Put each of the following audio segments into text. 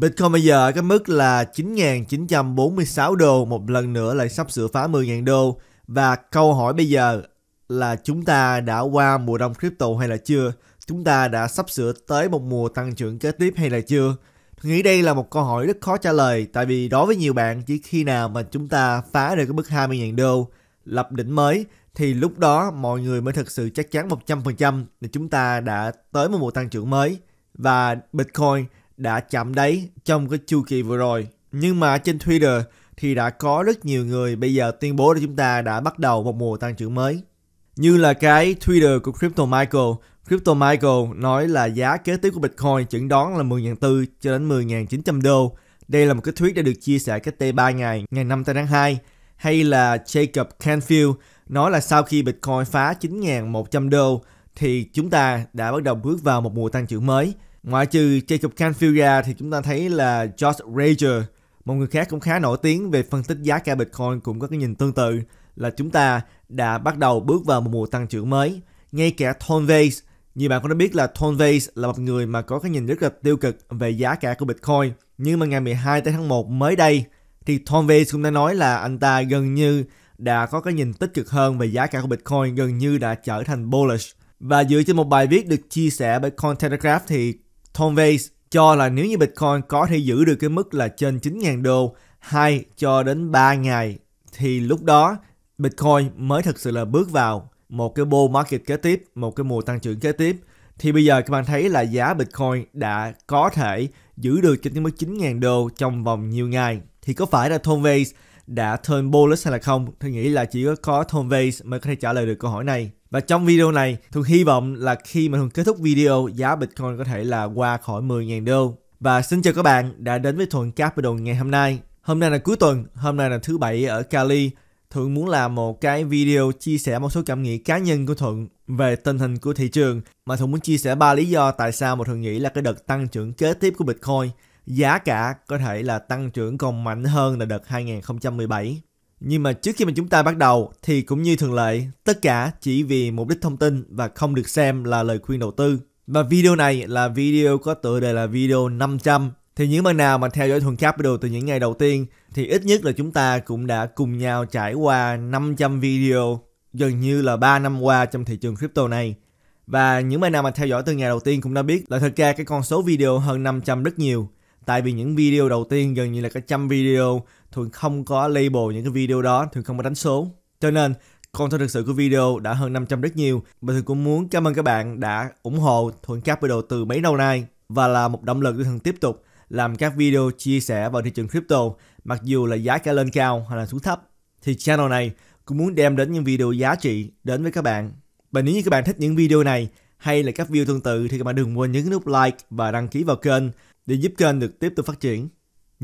Bitcoin bây giờ ở cái mức là 9.946 đô một lần nữa lại sắp sửa phá 10.000 đô và câu hỏi bây giờ là chúng ta đã qua mùa đông crypto hay là chưa? Chúng ta đã sắp sửa tới một mùa tăng trưởng kế tiếp hay là chưa? Tôi nghĩ đây là một câu hỏi rất khó trả lời tại vì đối với nhiều bạn chỉ khi nào mà chúng ta phá được cái mức 20.000 đô lập đỉnh mới thì lúc đó mọi người mới thực sự chắc chắn 100% là chúng ta đã tới một mùa tăng trưởng mới và Bitcoin đã chậm đấy trong cái chu kỳ vừa rồi. Nhưng mà trên Twitter thì đã có rất nhiều người bây giờ tuyên bố là chúng ta đã bắt đầu một mùa tăng trưởng mới. Như là cái Twitter của Crypto Michael. Crypto Michael nói là giá kế tiếp của Bitcoin chuẩn đoán là 10.400 cho đến 10.900 đô. Đây là một cái thuyết đã được chia sẻ cách đây 3 ngày, ngày 5 tháng 2. Hay là Jacob Canfield nói là sau khi Bitcoin phá 9.100 đô thì chúng ta đã bắt đầu bước vào một mùa tăng trưởng mới. Ngoại trừ Jacob Canfield thì chúng ta thấy là Josh Rager, một người khác cũng khá nổi tiếng về phân tích giá cả Bitcoin cũng có cái nhìn tương tự là chúng ta đã bắt đầu bước vào một mùa tăng trưởng mới. Ngay cả Tom như bạn cũng đã biết là Tom là một người mà có cái nhìn rất là tiêu cực về giá cả của Bitcoin. Nhưng mà ngày 12 tới tháng 1 mới đây thì Tom cũng đã nói là anh ta gần như đã có cái nhìn tích cực hơn về giá cả của Bitcoin gần như đã trở thành bullish. Và dựa trên một bài viết được chia sẻ bởi Cointelegraph thì Tom Vase cho là nếu như Bitcoin có thể giữ được cái mức là trên 9.000 đô 2 cho đến 3 ngày thì lúc đó Bitcoin mới thực sự là bước vào một cái bull market kế tiếp, một cái mùa tăng trưởng kế tiếp. Thì bây giờ các bạn thấy là giá Bitcoin đã có thể giữ được trên cái mức 9.000 đô trong vòng nhiều ngày. Thì có phải là Tom Vase đã turn bullish hay là không? Tôi nghĩ là chỉ có Tom Vase mới có thể trả lời được câu hỏi này. Và trong video này, Thuần hy vọng là khi mà Thuần kết thúc video, giá Bitcoin có thể là qua khỏi 10.000 đô. Và xin chào các bạn đã đến với Thuần Capital ngày hôm nay. Hôm nay là cuối tuần, hôm nay là thứ bảy ở Cali. Thuận muốn làm một cái video chia sẻ một số cảm nghĩ cá nhân của Thuận về tình hình của thị trường mà Thuận muốn chia sẻ ba lý do tại sao mà Thuận nghĩ là cái đợt tăng trưởng kế tiếp của Bitcoin giá cả có thể là tăng trưởng còn mạnh hơn là đợt 2017. Nhưng mà trước khi mà chúng ta bắt đầu thì cũng như thường lệ, tất cả chỉ vì mục đích thông tin và không được xem là lời khuyên đầu tư. Và video này là video có tựa đề là video 500. Thì những bạn nào mà theo dõi Thuần Capital từ những ngày đầu tiên thì ít nhất là chúng ta cũng đã cùng nhau trải qua 500 video gần như là 3 năm qua trong thị trường crypto này. Và những bạn nào mà theo dõi từ ngày đầu tiên cũng đã biết là thật ra cái con số video hơn 500 rất nhiều. Tại vì những video đầu tiên gần như là cả trăm video thường không có label những cái video đó thường không có đánh số cho nên content thực sự của video đã hơn 500 rất nhiều và thường cũng muốn cảm ơn các bạn đã ủng hộ thuận capital từ mấy lâu nay và là một động lực để thường tiếp tục làm các video chia sẻ vào thị trường crypto mặc dù là giá cả lên cao hay là xuống thấp thì channel này cũng muốn đem đến những video giá trị đến với các bạn và nếu như các bạn thích những video này hay là các video tương tự thì các bạn đừng quên nhấn nút like và đăng ký vào kênh để giúp kênh được tiếp tục phát triển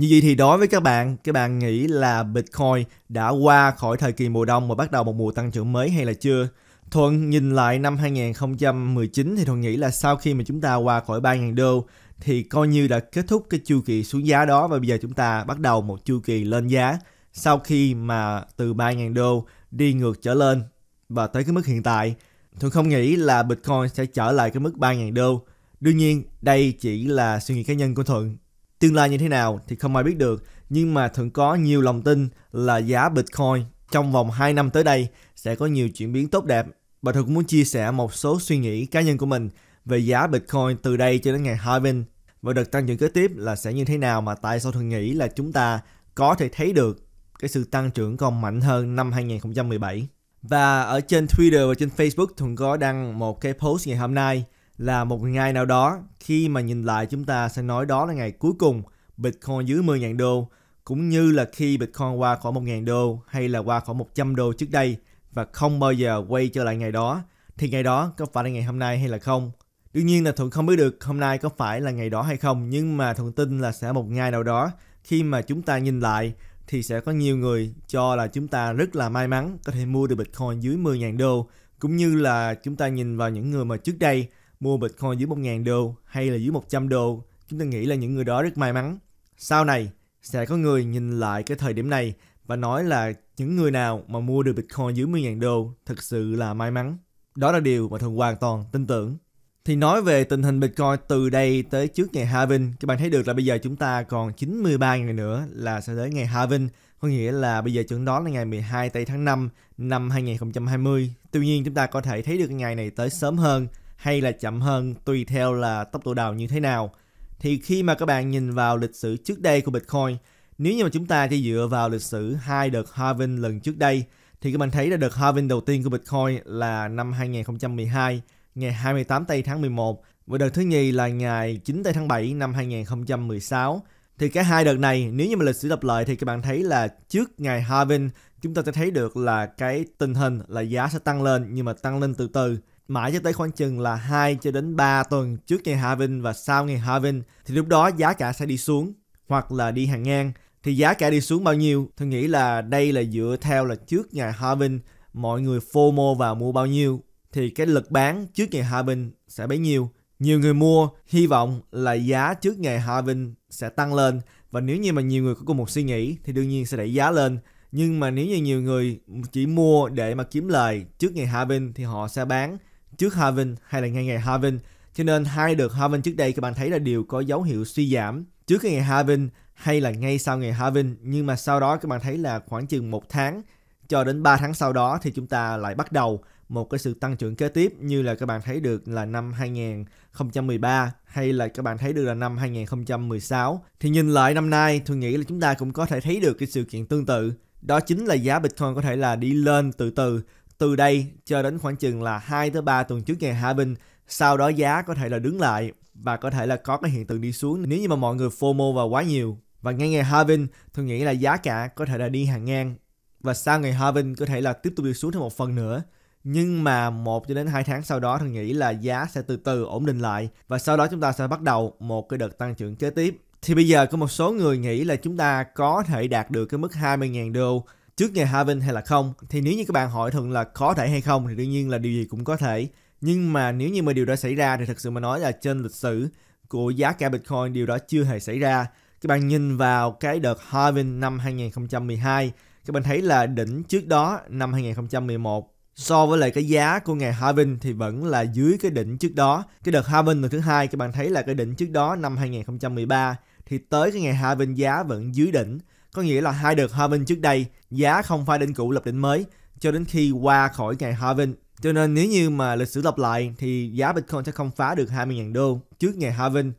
như vậy thì đối với các bạn, các bạn nghĩ là Bitcoin đã qua khỏi thời kỳ mùa đông và bắt đầu một mùa tăng trưởng mới hay là chưa? Thuận nhìn lại năm 2019 thì Thuận nghĩ là sau khi mà chúng ta qua khỏi 3.000 đô thì coi như đã kết thúc cái chu kỳ xuống giá đó và bây giờ chúng ta bắt đầu một chu kỳ lên giá sau khi mà từ 3.000 đô đi ngược trở lên và tới cái mức hiện tại. Thuận không nghĩ là Bitcoin sẽ trở lại cái mức 3.000 đô. Đương nhiên, đây chỉ là suy nghĩ cá nhân của Thuận Tương lai như thế nào thì không ai biết được, nhưng mà thường có nhiều lòng tin là giá Bitcoin trong vòng 2 năm tới đây sẽ có nhiều chuyển biến tốt đẹp. Bà thường cũng muốn chia sẻ một số suy nghĩ cá nhân của mình về giá Bitcoin từ đây cho đến ngày halving và đợt tăng trưởng kế tiếp là sẽ như thế nào mà tại sao thường nghĩ là chúng ta có thể thấy được cái sự tăng trưởng còn mạnh hơn năm 2017. Và ở trên Twitter và trên Facebook thường có đăng một cái post ngày hôm nay là một ngày nào đó khi mà nhìn lại chúng ta sẽ nói đó là ngày cuối cùng Bitcoin dưới 10.000 đô cũng như là khi Bitcoin qua khỏi 1.000 đô hay là qua khoảng 100 đô trước đây và không bao giờ quay trở lại ngày đó thì ngày đó có phải là ngày hôm nay hay là không? Đương nhiên là Thuận không biết được hôm nay có phải là ngày đó hay không nhưng mà Thuận tin là sẽ một ngày nào đó khi mà chúng ta nhìn lại thì sẽ có nhiều người cho là chúng ta rất là may mắn có thể mua được Bitcoin dưới 10.000 đô cũng như là chúng ta nhìn vào những người mà trước đây mua Bitcoin dưới 1.000 đô hay là dưới 100 đô, chúng ta nghĩ là những người đó rất may mắn. Sau này, sẽ có người nhìn lại cái thời điểm này và nói là những người nào mà mua được Bitcoin dưới 10.000 đô thực sự là may mắn. Đó là điều mà thường hoàn toàn tin tưởng. Thì nói về tình hình Bitcoin từ đây tới trước ngày halving, các bạn thấy được là bây giờ chúng ta còn 93 ngày nữa là sẽ tới ngày halving, có nghĩa là bây giờ chuẩn đó là ngày 12 tây tháng 5 năm 2020. Tuy nhiên chúng ta có thể thấy được ngày này tới sớm hơn hay là chậm hơn tùy theo là tốc độ đào như thế nào. Thì khi mà các bạn nhìn vào lịch sử trước đây của Bitcoin, nếu như mà chúng ta chỉ dựa vào lịch sử hai đợt halving lần trước đây thì các bạn thấy là đợt halving đầu tiên của Bitcoin là năm 2012 ngày 28 tây tháng 11 và đợt thứ nhì là ngày 9 tây tháng 7 năm 2016. Thì cả hai đợt này nếu như mà lịch sử lặp lại thì các bạn thấy là trước ngày halving chúng ta sẽ thấy được là cái tình hình là giá sẽ tăng lên nhưng mà tăng lên từ từ mãi cho tới khoảng chừng là 2 cho đến 3 tuần trước ngày halving và sau ngày halving thì lúc đó giá cả sẽ đi xuống hoặc là đi hàng ngang thì giá cả đi xuống bao nhiêu tôi nghĩ là đây là dựa theo là trước ngày halving mọi người FOMO vào mua bao nhiêu thì cái lực bán trước ngày halving sẽ bấy nhiêu nhiều người mua hy vọng là giá trước ngày halving sẽ tăng lên và nếu như mà nhiều người có cùng một suy nghĩ thì đương nhiên sẽ đẩy giá lên nhưng mà nếu như nhiều người chỉ mua để mà kiếm lời trước ngày halving thì họ sẽ bán trước Harvin hay là ngay ngày Harvin. Cho nên hai đợt Harvin trước đây các bạn thấy là đều có dấu hiệu suy giảm trước cái ngày Harvin hay là ngay sau ngày Harvin. Nhưng mà sau đó các bạn thấy là khoảng chừng một tháng cho đến 3 tháng sau đó thì chúng ta lại bắt đầu một cái sự tăng trưởng kế tiếp như là các bạn thấy được là năm 2013 hay là các bạn thấy được là năm 2016 thì nhìn lại năm nay tôi nghĩ là chúng ta cũng có thể thấy được cái sự kiện tương tự đó chính là giá Bitcoin có thể là đi lên từ từ từ đây cho đến khoảng chừng là 2 tới 3 tuần trước ngày hạ bình sau đó giá có thể là đứng lại và có thể là có cái hiện tượng đi xuống nếu như mà mọi người FOMO vào quá nhiều và ngay ngày halving tôi nghĩ là giá cả có thể là đi hàng ngang và sau ngày halving có thể là tiếp tục đi xuống thêm một phần nữa nhưng mà một cho đến 2 tháng sau đó tôi nghĩ là giá sẽ từ từ ổn định lại và sau đó chúng ta sẽ bắt đầu một cái đợt tăng trưởng kế tiếp thì bây giờ có một số người nghĩ là chúng ta có thể đạt được cái mức 20.000 đô trước ngày Harvin hay là không thì nếu như các bạn hỏi thường là có thể hay không thì đương nhiên là điều gì cũng có thể nhưng mà nếu như mà điều đó xảy ra thì thật sự mà nói là trên lịch sử của giá cả Bitcoin điều đó chưa hề xảy ra các bạn nhìn vào cái đợt halving năm 2012 các bạn thấy là đỉnh trước đó năm 2011 so với lại cái giá của ngày halving thì vẫn là dưới cái đỉnh trước đó cái đợt halving lần thứ hai các bạn thấy là cái đỉnh trước đó năm 2013 thì tới cái ngày halving giá vẫn dưới đỉnh có nghĩa là hai đợt halving trước đây giá không phải đỉnh cũ lập đỉnh mới cho đến khi qua khỏi ngày halving. Cho nên nếu như mà lịch sử lặp lại thì giá Bitcoin sẽ không phá được 20.000 đô trước ngày halving.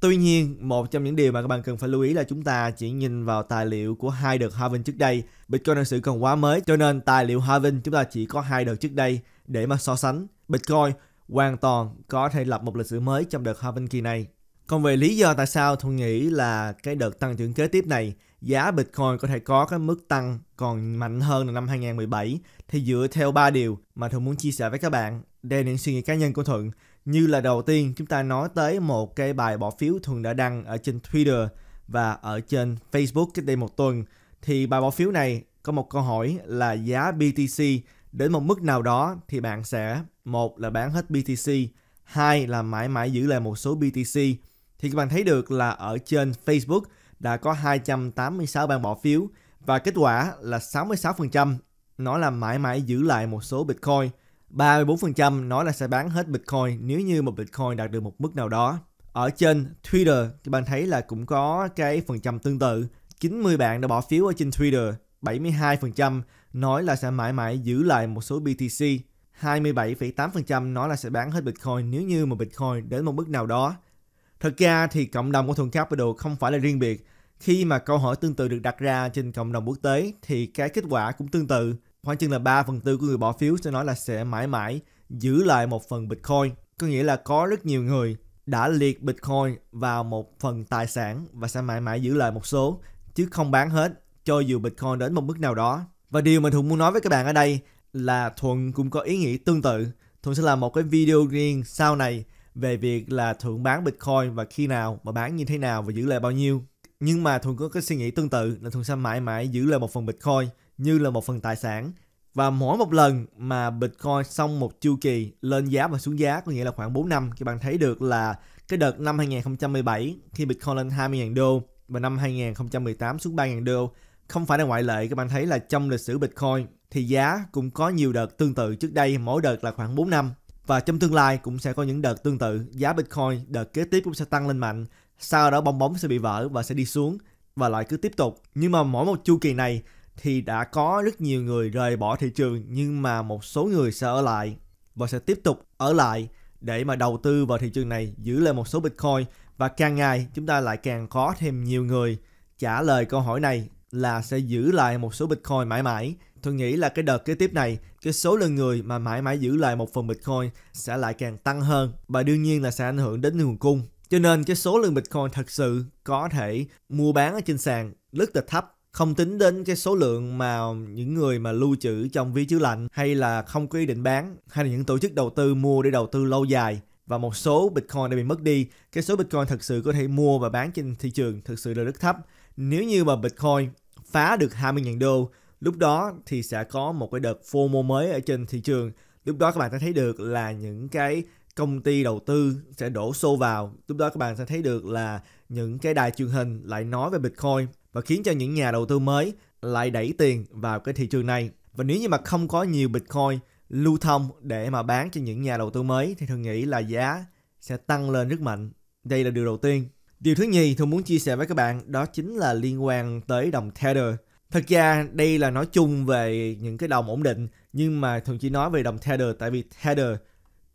Tuy nhiên, một trong những điều mà các bạn cần phải lưu ý là chúng ta chỉ nhìn vào tài liệu của hai đợt halving trước đây. Bitcoin thực sự còn quá mới, cho nên tài liệu halving chúng ta chỉ có hai đợt trước đây để mà so sánh. Bitcoin hoàn toàn có thể lập một lịch sử mới trong đợt halving kỳ này. Còn về lý do tại sao tôi nghĩ là cái đợt tăng trưởng kế tiếp này giá Bitcoin có thể có cái mức tăng còn mạnh hơn là năm 2017 thì dựa theo ba điều mà Thuận muốn chia sẻ với các bạn đây là những suy nghĩ cá nhân của Thuận như là đầu tiên chúng ta nói tới một cái bài bỏ phiếu Thuận đã đăng ở trên Twitter và ở trên Facebook cách đây một tuần thì bài bỏ phiếu này có một câu hỏi là giá BTC đến một mức nào đó thì bạn sẽ một là bán hết BTC hai là mãi mãi giữ lại một số BTC thì các bạn thấy được là ở trên Facebook đã có 286 bạn bỏ phiếu và kết quả là 66% nói là mãi mãi giữ lại một số Bitcoin, 34% nói là sẽ bán hết Bitcoin nếu như một Bitcoin đạt được một mức nào đó. Ở trên Twitter thì bạn thấy là cũng có cái phần trăm tương tự, 90 bạn đã bỏ phiếu ở trên Twitter, 72% nói là sẽ mãi mãi giữ lại một số BTC, 27,8% nói là sẽ bán hết Bitcoin nếu như một Bitcoin đến một mức nào đó Thật ra thì cộng đồng của Thuận đồ không phải là riêng biệt. Khi mà câu hỏi tương tự được đặt ra trên cộng đồng quốc tế thì cái kết quả cũng tương tự. Khoảng chừng là 3 phần tư của người bỏ phiếu sẽ nói là sẽ mãi mãi giữ lại một phần Bitcoin. Có nghĩa là có rất nhiều người đã liệt Bitcoin vào một phần tài sản và sẽ mãi mãi giữ lại một số chứ không bán hết cho dù Bitcoin đến một mức nào đó. Và điều mà Thuận muốn nói với các bạn ở đây là Thuận cũng có ý nghĩa tương tự. Thuận sẽ làm một cái video riêng sau này về việc là Thuận bán Bitcoin và khi nào mà bán như thế nào và giữ lại bao nhiêu. Nhưng mà Thuận có cái suy nghĩ tương tự là Thuận sẽ mãi mãi giữ lại một phần Bitcoin như là một phần tài sản. Và mỗi một lần mà Bitcoin xong một chu kỳ lên giá và xuống giá có nghĩa là khoảng 4 năm thì bạn thấy được là cái đợt năm 2017 khi Bitcoin lên 20.000 đô và năm 2018 xuống 3.000 đô không phải là ngoại lệ các bạn thấy là trong lịch sử Bitcoin thì giá cũng có nhiều đợt tương tự trước đây mỗi đợt là khoảng 4 năm và trong tương lai cũng sẽ có những đợt tương tự, giá Bitcoin đợt kế tiếp cũng sẽ tăng lên mạnh, sau đó bong bóng sẽ bị vỡ và sẽ đi xuống và lại cứ tiếp tục. Nhưng mà mỗi một chu kỳ này thì đã có rất nhiều người rời bỏ thị trường nhưng mà một số người sẽ ở lại và sẽ tiếp tục ở lại để mà đầu tư vào thị trường này giữ lại một số Bitcoin và càng ngày chúng ta lại càng có thêm nhiều người trả lời câu hỏi này là sẽ giữ lại một số Bitcoin mãi mãi Tôi nghĩ là cái đợt kế tiếp này, cái số lượng người mà mãi mãi giữ lại một phần Bitcoin sẽ lại càng tăng hơn và đương nhiên là sẽ ảnh hưởng đến nguồn cung. Cho nên cái số lượng Bitcoin thật sự có thể mua bán ở trên sàn rất là thấp không tính đến cái số lượng mà những người mà lưu trữ trong ví chứa lạnh hay là không có ý định bán hay là những tổ chức đầu tư mua để đầu tư lâu dài và một số Bitcoin đã bị mất đi, cái số Bitcoin thật sự có thể mua và bán trên thị trường thực sự là rất thấp. Nếu như mà Bitcoin phá được 20.000 đô lúc đó thì sẽ có một cái đợt FOMO mới ở trên thị trường lúc đó các bạn sẽ thấy được là những cái công ty đầu tư sẽ đổ xô vào lúc đó các bạn sẽ thấy được là những cái đài truyền hình lại nói về bitcoin và khiến cho những nhà đầu tư mới lại đẩy tiền vào cái thị trường này và nếu như mà không có nhiều bitcoin lưu thông để mà bán cho những nhà đầu tư mới thì thường nghĩ là giá sẽ tăng lên rất mạnh đây là điều đầu tiên điều thứ nhì tôi muốn chia sẻ với các bạn đó chính là liên quan tới đồng tether Thật ra đây là nói chung về những cái đồng ổn định nhưng mà thường chỉ nói về đồng Tether tại vì Tether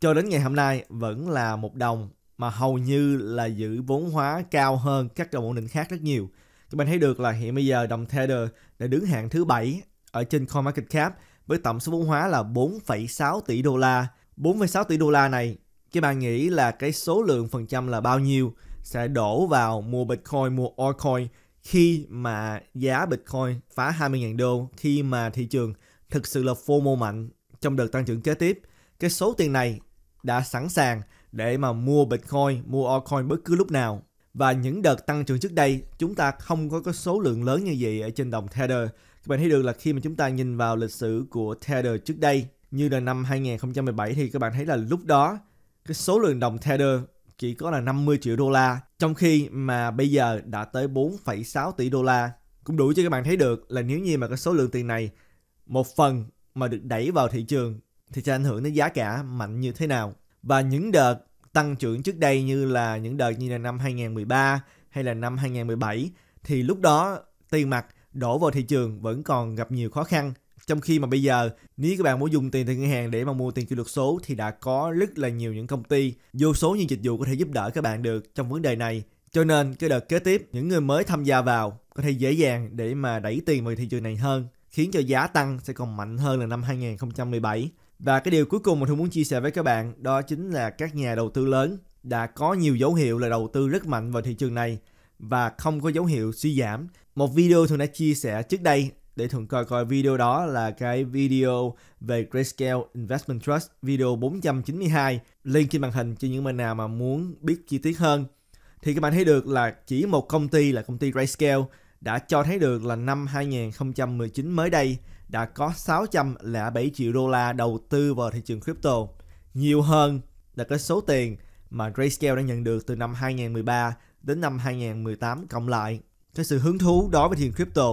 cho đến ngày hôm nay vẫn là một đồng mà hầu như là giữ vốn hóa cao hơn các đồng ổn định khác rất nhiều. Các bạn thấy được là hiện bây giờ đồng Tether đã đứng hạng thứ bảy ở trên CoinMarketCap với tổng số vốn hóa là 4,6 tỷ đô la. 4,6 tỷ đô la này, các bạn nghĩ là cái số lượng phần trăm là bao nhiêu sẽ đổ vào mua Bitcoin, mua Altcoin khi mà giá Bitcoin phá 20.000 đô, khi mà thị trường thực sự là FOMO mạnh trong đợt tăng trưởng kế tiếp, cái số tiền này đã sẵn sàng để mà mua Bitcoin, mua altcoin bất cứ lúc nào. Và những đợt tăng trưởng trước đây, chúng ta không có cái số lượng lớn như vậy ở trên đồng Tether. Các bạn thấy được là khi mà chúng ta nhìn vào lịch sử của Tether trước đây, như là năm 2017 thì các bạn thấy là lúc đó cái số lượng đồng Tether chỉ có là 50 triệu đô la, trong khi mà bây giờ đã tới 4,6 tỷ đô la. Cũng đủ cho các bạn thấy được là nếu như mà cái số lượng tiền này một phần mà được đẩy vào thị trường thì sẽ ảnh hưởng đến giá cả mạnh như thế nào. Và những đợt tăng trưởng trước đây như là những đợt như là năm 2013 hay là năm 2017 thì lúc đó tiền mặt đổ vào thị trường vẫn còn gặp nhiều khó khăn trong khi mà bây giờ nếu các bạn muốn dùng tiền từ ngân hàng để mà mua tiền kỷ luật số thì đã có rất là nhiều những công ty vô số những dịch vụ có thể giúp đỡ các bạn được trong vấn đề này cho nên cái đợt kế tiếp những người mới tham gia vào có thể dễ dàng để mà đẩy tiền vào thị trường này hơn khiến cho giá tăng sẽ còn mạnh hơn là năm 2017 và cái điều cuối cùng mà tôi muốn chia sẻ với các bạn đó chính là các nhà đầu tư lớn đã có nhiều dấu hiệu là đầu tư rất mạnh vào thị trường này và không có dấu hiệu suy giảm. Một video tôi đã chia sẻ trước đây để thường coi coi video đó là cái video về Grayscale Investment Trust video 492 link trên màn hình cho những bạn nào mà muốn biết chi tiết hơn thì các bạn thấy được là chỉ một công ty là công ty Grayscale đã cho thấy được là năm 2019 mới đây đã có 607 triệu đô la đầu tư vào thị trường crypto, nhiều hơn là cái số tiền mà Grayscale đã nhận được từ năm 2013 đến năm 2018 cộng lại. Cái sự hứng thú đối với thị trường crypto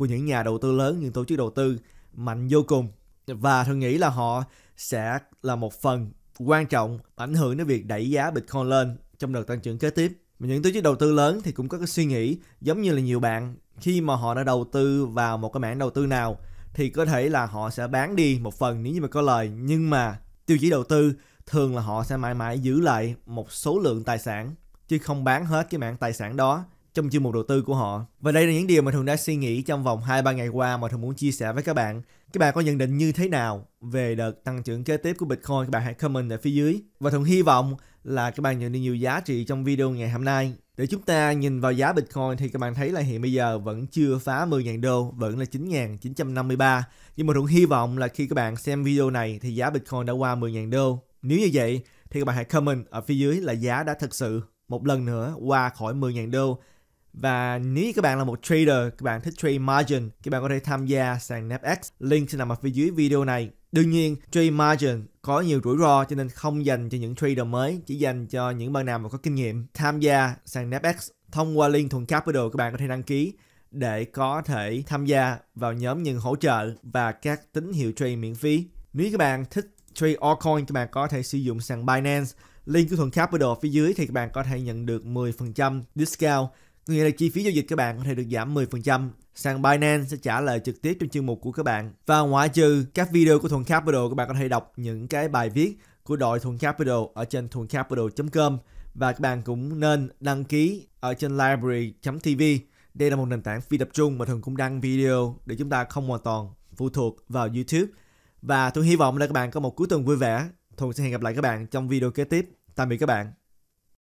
của những nhà đầu tư lớn, những tổ chức đầu tư mạnh vô cùng. Và thường nghĩ là họ sẽ là một phần quan trọng ảnh hưởng đến việc đẩy giá Bitcoin lên trong đợt tăng trưởng kế tiếp. Những tổ chức đầu tư lớn thì cũng có cái suy nghĩ giống như là nhiều bạn khi mà họ đã đầu tư vào một cái mảng đầu tư nào thì có thể là họ sẽ bán đi một phần nếu như mà có lời nhưng mà tiêu chí đầu tư thường là họ sẽ mãi mãi giữ lại một số lượng tài sản chứ không bán hết cái mảng tài sản đó trong chương mục đầu tư của họ. Và đây là những điều mà Thường đã suy nghĩ trong vòng 2-3 ngày qua mà Thường muốn chia sẻ với các bạn. Các bạn có nhận định như thế nào về đợt tăng trưởng kế tiếp của Bitcoin? Các bạn hãy comment ở phía dưới. Và Thường hy vọng là các bạn nhận được nhiều giá trị trong video ngày hôm nay. Để chúng ta nhìn vào giá Bitcoin thì các bạn thấy là hiện bây giờ vẫn chưa phá 10.000 đô, vẫn là 9.953. Nhưng mà Thuận hy vọng là khi các bạn xem video này thì giá Bitcoin đã qua 10.000 đô. Nếu như vậy thì các bạn hãy comment ở phía dưới là giá đã thật sự một lần nữa qua khỏi 10.000 đô và nếu các bạn là một trader, các bạn thích trade margin, các bạn có thể tham gia sàn NAPX. Link sẽ nằm ở phía dưới video này. Đương nhiên, trade margin có nhiều rủi ro cho nên không dành cho những trader mới, chỉ dành cho những bạn nào mà có kinh nghiệm. Tham gia sàn NAPX thông qua link thuần capital các bạn có thể đăng ký để có thể tham gia vào nhóm nhận hỗ trợ và các tín hiệu trade miễn phí. Nếu các bạn thích trade altcoin các bạn có thể sử dụng sàn Binance. Link của thuần capital phía dưới thì các bạn có thể nhận được 10% discount nghĩa là chi phí giao dịch các bạn có thể được giảm 10%. Sàn Binance sẽ trả lời trực tiếp trong chương mục của các bạn. Và ngoại trừ các video của Thuận Capital, các bạn có thể đọc những cái bài viết của đội Thuận Capital ở trên thuầncapital.com và các bạn cũng nên đăng ký ở trên library.tv. Đây là một nền tảng phi tập trung mà Thuận cũng đăng video để chúng ta không hoàn toàn phụ thuộc vào YouTube. Và tôi hy vọng là các bạn có một cuối tuần vui vẻ. Thuận sẽ hẹn gặp lại các bạn trong video kế tiếp. Tạm biệt các bạn.